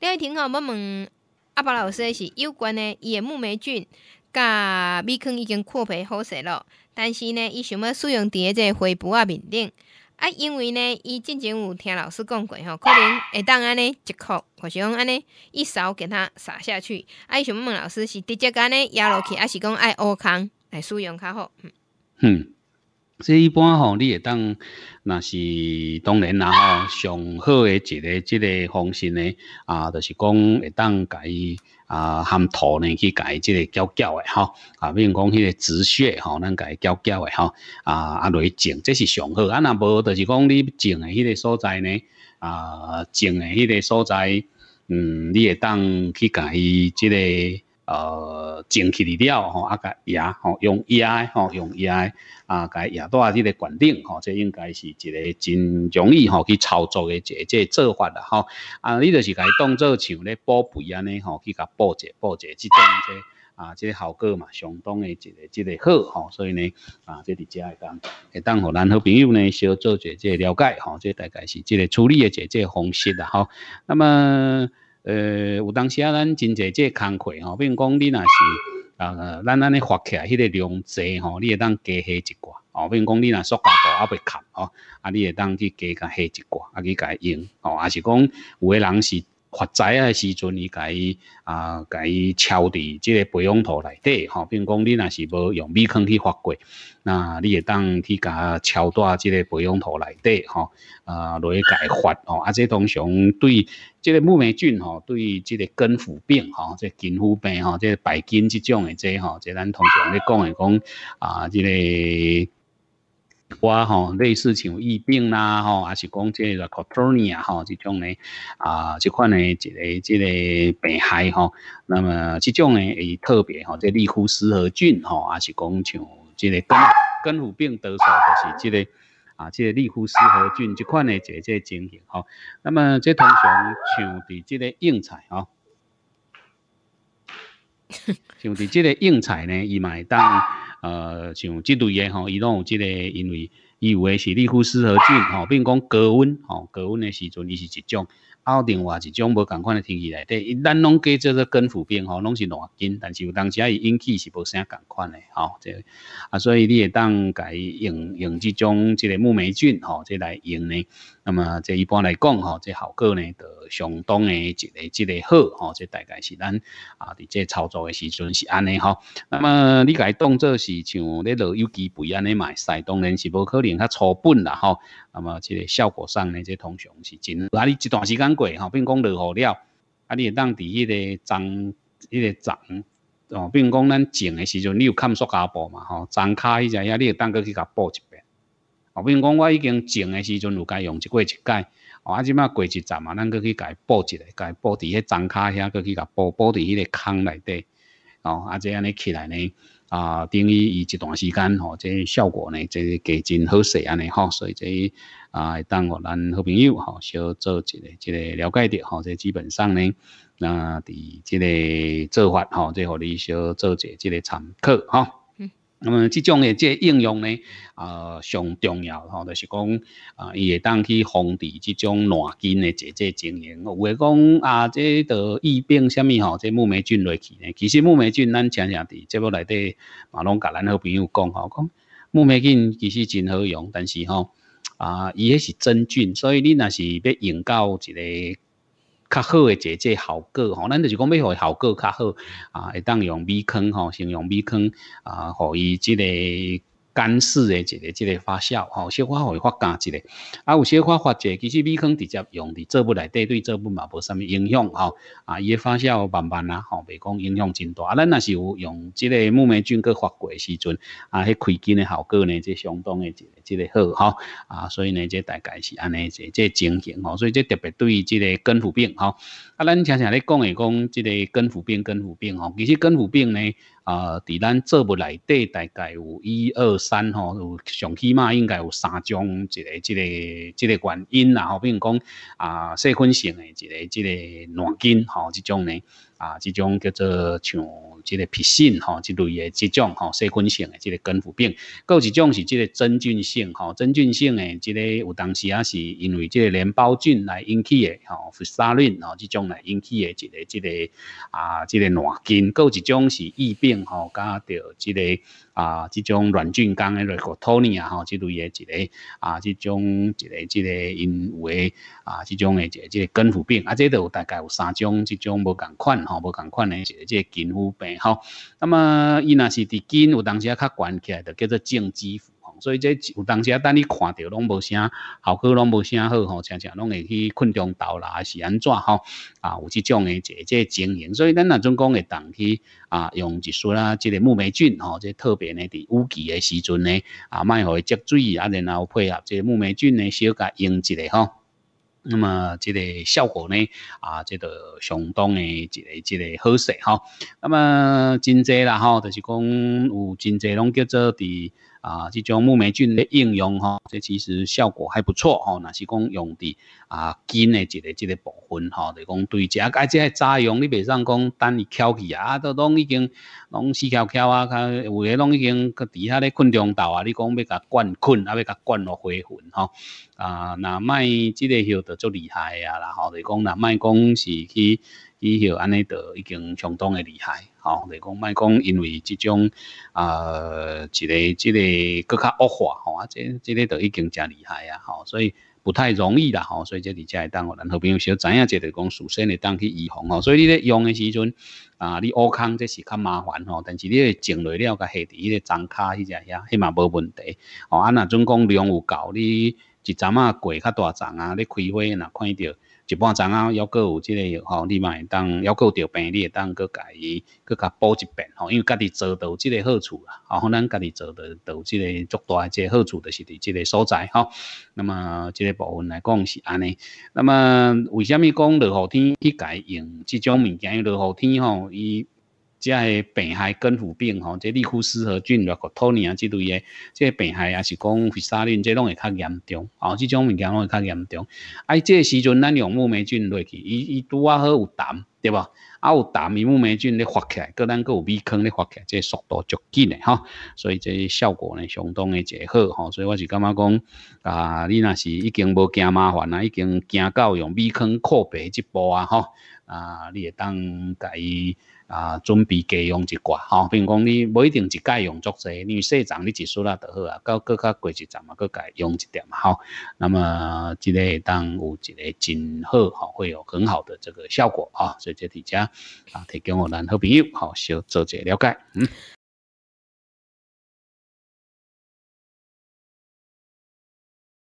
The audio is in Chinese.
廖一婷吼，要问阿宝老师是有关呢野木霉菌，甲米坑已经扩培好势咯，但是呢，伊想要使用伫即个花圃啊面顶，啊因为呢，伊之前有听老师讲过吼，可能，会当尼一即或我讲安尼一勺给他撒下去，啊，伊想问老师是直接安尼压落去，还是讲爱乌空来使用较好？嗯。即一般吼，你会当那是当然啦吼，上好的一个即个方式呢，啊，就是讲会当伊啊含土呢去伊即个搅搅诶吼，啊，比如讲迄个止血吼，咱伊搅搅诶吼，啊啊落去种，这是上好。啊，若无，就是讲你种诶迄个所在呢，啊，种诶迄个所在，嗯，你会当去伊即个。呃，蒸汽的料吼，啊甲压吼，用压吼，用压啊压牙啊，即个管顶吼，这应该是一个真容易吼去操作的一个这做法啦吼。啊，你就是甲伊当做像咧补肥安尼吼，去甲补者补者，即种即啊即效果嘛相当的一个即个好吼。所以呢，啊，这伫遮会当会当互咱好朋友呢，小做一下这了解吼，这大概是即个处理的这这方式啦吼。那么。呃，有当时啊，咱真济这工课吼，比如讲你若是，呃，咱咱咧发起来，迄个量侪吼，你会当加下一寡哦。比如讲你若塑胶布啊袂卡吼，啊，你会当去加甲下一寡啊，去伊用吼，啊是讲有诶人是。发财诶时阵，伊家伊啊，家伊敲伫即个培养土内底，吼，比如讲你若是无用米糠去发过，那你会当去甲敲在即个培养土内底，吼，哈，呃，来家发吼。啊，即通常对即个木霉菌吼，对即个根腐病吼，即个根腐病吼，即个白菌即种诶，即吼，即咱通常咧讲诶讲啊，即个。我吼类似像疫病啦吼，还是讲即个克罗尼 a 吼，这种呢啊，即款呢一个即个病害吼。那么这种呢，特别吼，即利夫斯和菌吼，还是讲像即个根根腐病多数就是即个啊，即利夫斯和菌即款呢一个即情形吼。那么，即通常像对即个硬菜吼，像对即个硬菜呢，嘛会当呃，像这类诶吼，伊拢有即个，因为伊有诶是立夫斯河菌吼，并讲高温吼，高温诶时阵伊是一种，有另话一种无共款诶天气嚟。对，咱拢计叫做根腐病吼，拢是热根，但是有当时啊伊引起是无啥共款诶吼，即啊所以你会当甲伊用用即种即个木霉菌吼，即来用呢。咁啊，即一般来讲，吼，即效果呢，就相当嘅一个一个好，吼，即大概是咱啊，伫即操作嘅时阵是安尼，哈。咁啊，你解当作是像咧落有机肥安尼埋晒，当然是无可能较粗本啦，哈。咁啊，即效果上呢，即通常是真。啊，你一段时间过，哈，并讲落雨了，啊，你当伫啲呢长个长，哦，并讲咱种嘅时阵，你有砍削胶布嘛，哈，长卡迄只嘢，你当过去甲布一。哦，比如讲，我已经种诶时阵，有该用一过一改，哦，啊，即马过一站啊，咱搁去甲伊补一下，甲伊补伫迄张卡遐，搁去甲补补伫迄个坑内底，哦，啊，即安尼起来呢，啊，等于伊一段时间，吼，即效果呢，即个真好势安尼，吼，所以即，啊，会当互咱好朋友，吼，小做一的，即个了解着吼，即基本上呢，那伫即个做法，吼，即互你小做一即个参考，吼。那么这种的这应用呢，啊、上重要吼、哦，就是讲啊，伊会当去防止这种乱菌的这这经营。有诶讲啊，这得疫病虾米吼，这木霉菌来去呢？其实木霉菌咱常常伫节目内底，马龙甲咱好朋友讲吼，讲木霉菌其实真好用，但是吼、啊，伊迄是真菌，所以你若是要用到一个较好诶，一个效果吼，咱就是讲要互效果较好啊，会当用米糠吼，先用米糠啊，互伊即个。干湿诶，一个即个发酵，吼，小花会发干一个，啊，有小化发者，其实米糠直接用的，做不来，对对，做不嘛无啥物影响，吼，啊，伊发酵慢慢啊，吼，未讲影响真大。啊，咱那时候用即个木霉菌去发过时阵，啊，迄开菌的效果呢，即相当诶，即个好，哈，啊，所以呢，即大概是安尼，个即情形，吼，所以即特别对于即个根腐病，吼，啊，咱常常咧讲诶，讲即个根腐病、根腐病，吼，其实根腐病呢。啊，伫咱做不来底大概有一二三吼，有上起码应该有三种一个即、个即、个原因啦，吼，比如讲啊，细菌性的一个即、个软菌吼，即、种呢啊，即种叫做像。即个皮疹吼，即类诶即种吼细菌性诶，即个根腐病；，有一种是即个真菌性吼，真菌性诶，即个有当时啊是因为即个镰孢菌来引起诶吼，沙淋吼即种来引起诶，即个即个啊，即个软根；，有一种是疫病吼，加着即个。啊，这种软菌钙的这克托尼啊，吼，这类一个啊，这种一个这个因为啊，这种的一个这个根腐病，啊，这都大概有三种，这种无同款吼，无同款的，一个这个根腐病，吼，那么伊若是伫根有当时啊较起来，就叫做正基腐。所以，这有当时啊，等你看到，拢无啥效果，拢无啥好吼，常常拢会去困中倒啦，还是安怎吼啊，有这种的这这经营，所以咱若总讲会同去啊，用一束啦，即个木霉菌吼，即特别呢，伫乌期的时阵呢，啊，卖互伊接水，啊，然后配合即木霉菌呢，小甲用一下吼，那么，即个效果呢，啊，即个相当的一个一个好势哈。那么，真侪啦哈，就是讲有真侪拢叫做伫。啊，即种木霉菌咧应用吼，即其实效果还不错吼。那是讲用伫啊菌的一个一个部分吼，就讲对遮个遮个杂用你袂使讲等伊翘起啊，都拢已经拢死翘翘啊，有的拢已经底下咧困中昼啊。你讲要甲灌困，啊要甲灌落花粉吼啊，那卖即个药就足厉害啊啦。吼，就讲那卖讲是去去许安尼，就已经相当的厉害。哦，就讲卖讲因为即种啊、呃，一个即、个更较恶化吼，啊，即、這、即、个都已经诚厉害啊，吼，所以。不太容易啦吼，所以这里才会当互咱好朋友小知影，即个讲事先会当去预防吼。所以你咧用的时阵啊，你乌空这是较麻烦吼，但是你咧种落了，甲下伫迄个脏卡迄只遐，迄嘛无问题吼。啊，若准讲量有够，你一阵仔过较大丛啊，你开花若看着。一半钟啊，抑够有即个吼，你嘛会当，还够着病，你会当够家己，够甲补一遍吼。因为家己做到有个好处啦，可能家己做到有即个足大个即个好处，就是伫即个所在吼。那么即个部分来讲是安尼。那么为什物讲落雨天去伊用即种物件？因为落雨天吼，伊。即个病害根腐病吼，即利枯斯核菌、肉克托尼啊，之类诶，即个病害也是讲灰沙病，即拢会较严重，哦，即种物件拢会较严重。啊，即个时阵咱用木霉菌落去，伊伊拄啊好有啖。对吧？啊，有打面目霉菌咧发起来，个咱个有米糠咧发起来，即速度足紧诶吼。所以即效果咧相当诶，真好吼。所以我是感觉讲啊，你若是已经无惊麻烦啦，已经惊到用米糠扩白一步啊吼。啊，你会当家己啊准备家用一寡吼，并讲你无一定一概用足侪，你细针你一树啦就好啊，到搁较过一阵嘛，搁家用一点嘛吼。那么即个当有一个真好哈，会有很好的这个效果啊，所以。这记者啊，提供我咱好朋友，好，小做一下了解，嗯。